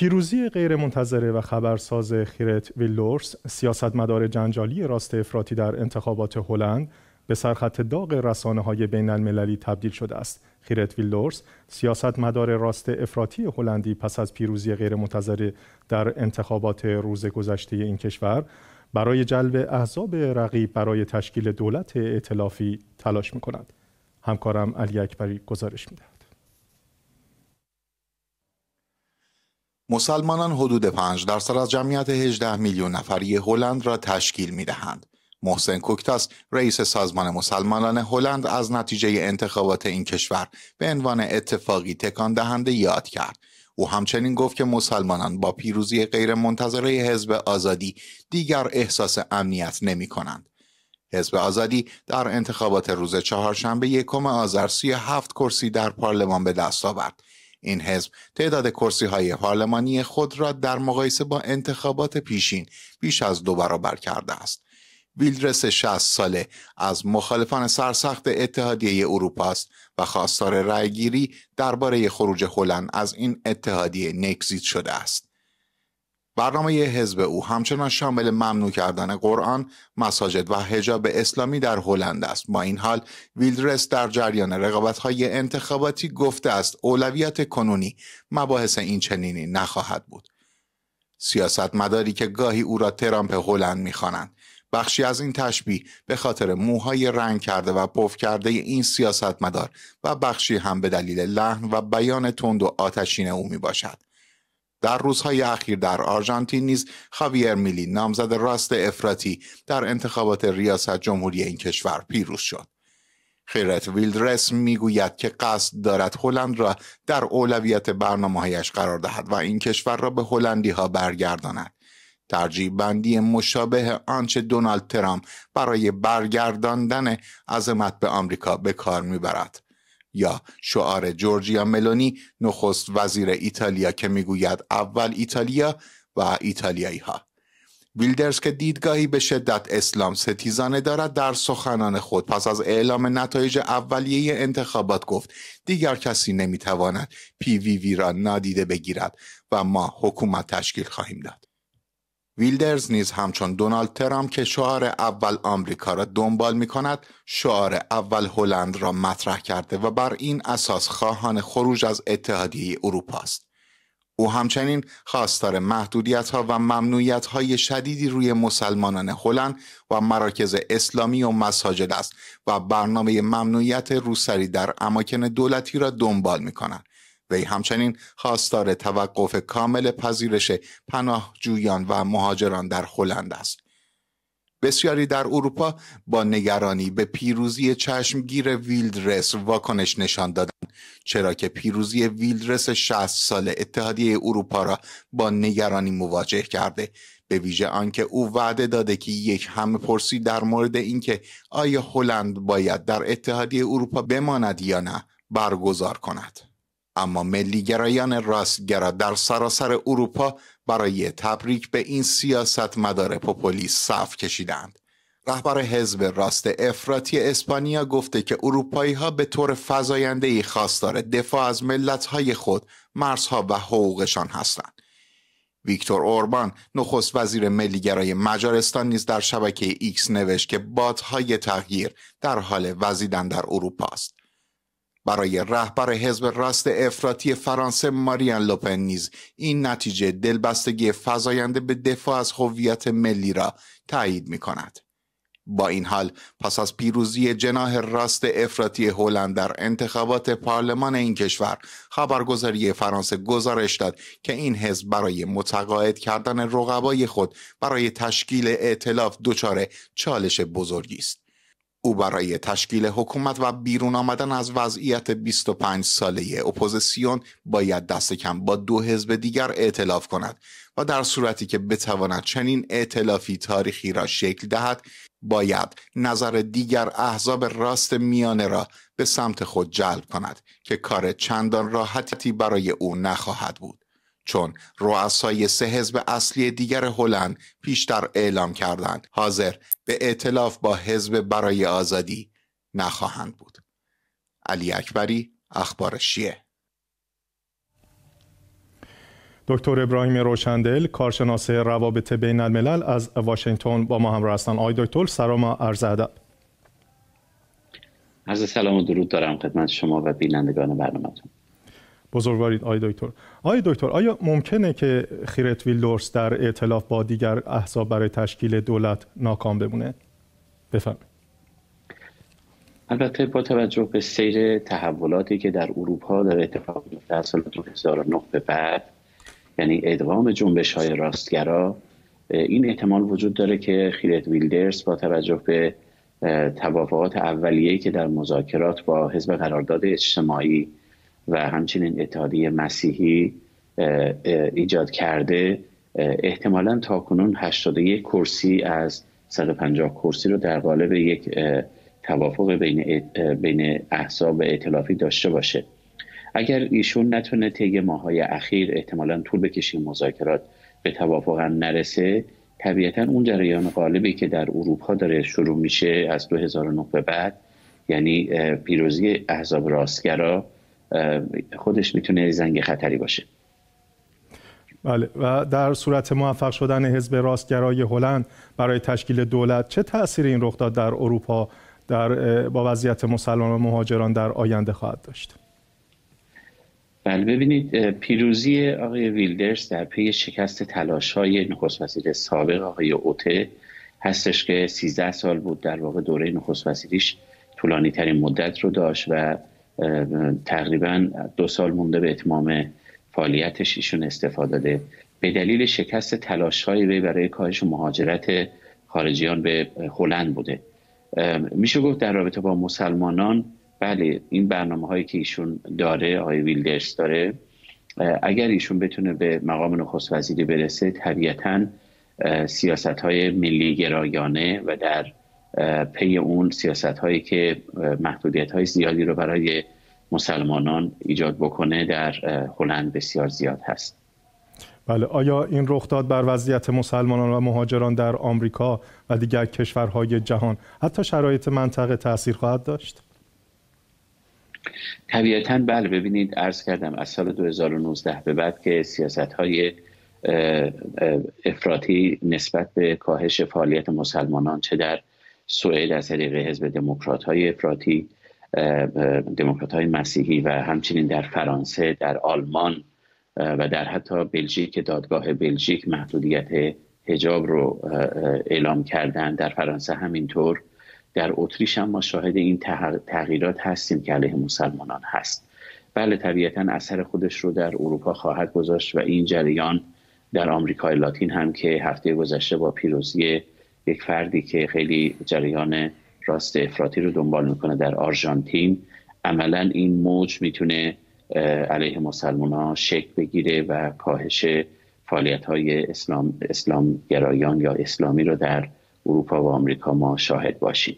پیروزی غیرمنتظره و خبرساز خیرت ویلورس سیاستمدار جنجالی راست افراطی در انتخابات هلند به سرخط داغ رسانه های بین المللی تبدیل شده است. خیرت ویلورس سیاستمدار راست افراطی هلندی پس از پیروزی غیرمنتظره در انتخابات روز گذشته این کشور برای جلب احزاب رقیب برای تشکیل دولت ائتلافی تلاش می همکارم علی اکبری گزارش میده. مسلمانان حدود 5 درصد از جمعیت 18 میلیون نفری هلند را تشکیل می دهند. محسن کوکتاس رئیس سازمان مسلمانان هلند از نتیجه انتخابات این کشور به عنوان اتفاقی تکان دهنده یاد کرد. او همچنین گفت که مسلمانان با پیروزی غیرمنتظره حزب آزادی دیگر احساس امنیت نمی کنند. حزب آزادی در انتخابات روز چهارشنبه یکم آذر 37 کرسی در پارلمان به دست آورد این حزب تعداد کرسی های پارلمانی خود را در مقایسه با انتخابات پیشین بیش از دو برابر کرده است. ویلدرس 60 ساله از مخالفان سرسخت اتحادیه اروپا است و خواستار رأیگیری درباره خروج هلند از این اتحادیه نکزید شده است. برنامه حزب او همچنان شامل ممنوع کردن قرآن، مساجد و حجاب اسلامی در هلند است. با این حال ویلدرس در جریان رقابت‌های انتخاباتی گفته است اولویت کنونی مباحث این چنینی نخواهد بود. سیاست مداری که گاهی او را ترامپ هلند می‌خوانند، بخشی از این تشبیه به خاطر موهای رنگ کرده و پف کرده این سیاستمدار و بخشی هم به دلیل لحن و بیان تند و آتشین او می باشد. در روزهای اخیر در آرژانتین نیز خاویر میلی نامزد راست افراطی در انتخابات ریاست جمهوری این کشور پیروز شد خیرت ویلدرس میگوید که قصد دارد هلند را در اولویت برنامههایش قرار دهد و این کشور را به هلندی ها برگرداند ترجیح بندی مشابه آنچه دونالد ترامپ برای برگرداندن عظمت به آمریکا به کار میبرد یا شعار جورجیا ملونی نخست وزیر ایتالیا که میگوید اول ایتالیا و ایتالیایی ها ویلدرز که دیدگاهی به شدت اسلام ستیزانه دارد در سخنان خود پس از اعلام نتایج اولیه انتخابات گفت دیگر کسی نمیتواند پی وی وی را نادیده بگیرد و ما حکومت تشکیل خواهیم داد ویلدرز نیز همچون دونالد ترامپ که شعار اول آمریکا را دنبال می کند شعار اول هلند را مطرح کرده و بر این اساس خواهان خروج از اتحادیه اروپا است. او همچنین خواستار محدودیت ها و ممنوعیت های شدیدی روی مسلمانان هلند و مراکز اسلامی و مساجد است و برنامه ممنوعیت روسری در اماکن دولتی را دنبال می کند. وی همچنین خواستار توقف کامل پذیرش پناهجویان و مهاجران در هلند است. بسیاری در اروپا با نگرانی به پیروزی چشمگیر ویلدرس واکنش نشان دادند چرا که پیروزی ویلدرس 60 ساله اتحادیه اروپا را با نگرانی مواجه کرده به ویژه آنکه او وعده داده که یک همه پرسی در مورد اینکه آیا هلند باید در اتحادیه اروپا بماند یا نه برگزار کند اما ملیگرایان راستگرا در سراسر اروپا برای تبریک به این سیاست مدار پوپولیس صف کشیدند. رهبر حزب راست افراطی اسپانیا گفته که اروپایی ها به طور فضاینده ای خواستار دفاع از ملت های خود، مرزها و حقوقشان هستند. ویکتور اوربان نخست وزیر ملیگرای مجارستان نیز در شبکه ایکس نوشت که بادهای تغییر در حال وزیدن در اروپا است. برای رهبر حزب راست افراطی فرانسه ماریان لوپن نیز این نتیجه دلبستگی فزاینده به دفاع از هویت ملی را تایید می کند. با این حال پس از پیروزی جناح راست افراطی هلند در انتخابات پارلمان این کشور خبرگزاری فرانسه گزارش داد که این حزب برای متقاعد کردن رقبای خود برای تشکیل ائتلاف دچار چالش بزرگی است او برای تشکیل حکومت و بیرون آمدن از وضعیت 25 ساله اپوزیسیون باید دست کم با دو حزب دیگر ائتلاف کند و در صورتی که بتواند چنین ائتلافی تاریخی را شکل دهد باید نظر دیگر احزاب راست میانه را به سمت خود جلب کند که کار چندان راحتی برای او نخواهد بود چون رؤسای سه حزب اصلی دیگر هلند پیشتر اعلام کردند حاضر به اعتلاف با حزب برای آزادی نخواهند بود علی اکبری اخبار شیعه دکتر ابراهیم روشندل کارشناس روابط بین الملل از واشنگتن با ما همراه هستند آی دکتر سلام عرض ادب عرض سلام و درود دارم خدمت شما و بینندگان برنامه‌تون بزرگوارید آی دکتر آی دکتر آیا ممکنه که خیرت ویلدورس در ائتلاف با دیگر احزاب برای تشکیل دولت ناکام بمونه بفرمایید البته با توجه به سیر تحولاتی که در اروپا در اتفاق در سال 2009 به بعد یعنی ادغام جنبش های راستگرا این احتمال وجود داره که خیرت ویلدرس با توجه به توافقات اولیه‌ای که در مذاکرات با حزب قرارداد اجتماعی و همچنین اتحادیه مسیحی ایجاد کرده احتمالا تا کنون 81 کرسی از 150 کرسی رو در قالب یک توافق بین بین و اعتلافی داشته باشه اگر ایشون نتونه طی ماهای اخیر احتمالا طول بکشه مذاکرات به توافق هم نرسه طبیعتا اون جریان غالبی که در اروپا داره شروع میشه از 2009 به بعد یعنی پیروزی احزاب راستگرا خودش میتونه زنگ خطری باشه بله و در صورت موفق شدن حزب راستگرای هلند برای تشکیل دولت چه تاثیر این داد در اروپا در با وضعیت مسلمان و مهاجران در آینده خواهد داشت بله ببینید پیروزی آقای ویلدرس در پی شکست تلاش های سابق آقای اوته هستش که 13 سال بود در واقع دوره نخست وزیریش طولانی ترین مدت رو داشت و تقریبا دو سال مونده به اتمام فعالیتش ایشون استفاده داده به دلیل شکست تلاش وی برای کاهش و مهاجرت خارجیان به هلند بوده میشه گفت در رابطه با مسلمانان بله این برنامه هایی که ایشون داره آقای ویلدرس داره اگر ایشون بتونه به مقام نخست وزیری برسه طبیعتا سیاست های ملی گرایانه و در پی اون سیاست هایی که محدودیت های زیادی رو برای مسلمانان ایجاد بکنه در هلند بسیار زیاد هست بله آیا این رخداد بر وضعیت مسلمانان و مهاجران در آمریکا و دیگر کشورهای جهان حتی شرایط منطقه تاثیر خواهد داشت طبیعتا بله ببینید عرض کردم از سال 2019 به بعد که سیاست های افراطی نسبت به کاهش فعالیت مسلمانان چه در سوئد از طریق حزب دموکرات های افراطی دموکرات های مسیحی و همچنین در فرانسه در آلمان و در حتی بلژیک دادگاه بلژیک محدودیت هجاب رو اعلام کردن در فرانسه همینطور در اتریش هم ما شاهد این تغییرات هستیم که علیه مسلمانان هست بله طبیعتا اثر خودش رو در اروپا خواهد گذاشت و این جریان در آمریکای لاتین هم که هفته گذشته با پیروزی یک فردی که خیلی جریان راست افراطی رو دنبال میکنه در آرژانتین عملا این موج میتونه علیه مسلمان ها شکل بگیره و کاهش فعالیت های اسلام, اسلام گرایان یا اسلامی رو در اروپا و آمریکا ما شاهد باشیم